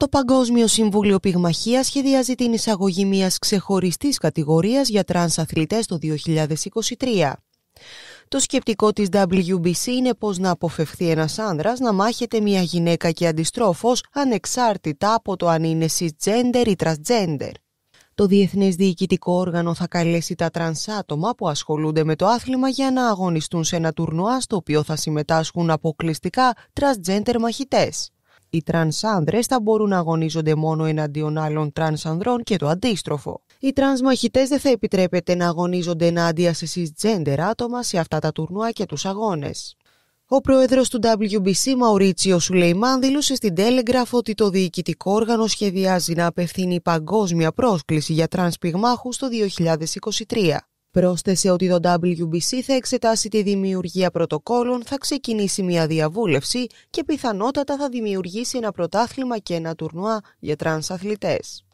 Το Παγκόσμιο Συμβούλιο Πυγμαχίας σχεδιάζει την εισαγωγή μιας ξεχωριστής κατηγορίας για τρανς αθλητές το 2023. Το σκεπτικό της WBC είναι πως να αποφευθεί ένας άνδρας να μάχεται μια γυναίκα και αντιστρόφως ανεξάρτητα από το αν είναι cisgender ή transgender. Το Διεθνές Διοικητικό Όργανο θα καλέσει τα τρανς άτομα που ασχολούνται με το άθλημα για να αγωνιστούν σε ένα τουρνουά στο οποίο θα συμμετάσχουν αποκλειστικά transgender μαχητές. Οι τρανς άνδρες θα μπορούν να αγωνίζονται μόνο εναντίον άλλων τρανς ανδρών και το αντίστροφο. Οι τρανς μαχητές δεν θα επιτρέπεται να αγωνίζονται ενάντια σε cisgender άτομα σε αυτά τα τουρνουά και τους αγώνες. Ο πρόεδρος του WBC Μαουρίτσιο Σουλεϊμάν δήλωσε στην Telegraph ότι το διοικητικό όργανο σχεδιάζει να απευθύνει παγκόσμια πρόσκληση για τρανς πυγμάχους το 2023. Πρόσθεσε ότι το WBC θα εξετάσει τη δημιουργία πρωτοκόλων, θα ξεκινήσει μια διαβούλευση και πιθανότατα θα δημιουργήσει ένα πρωτάθλημα και ένα τουρνουά για τρανς αθλητές.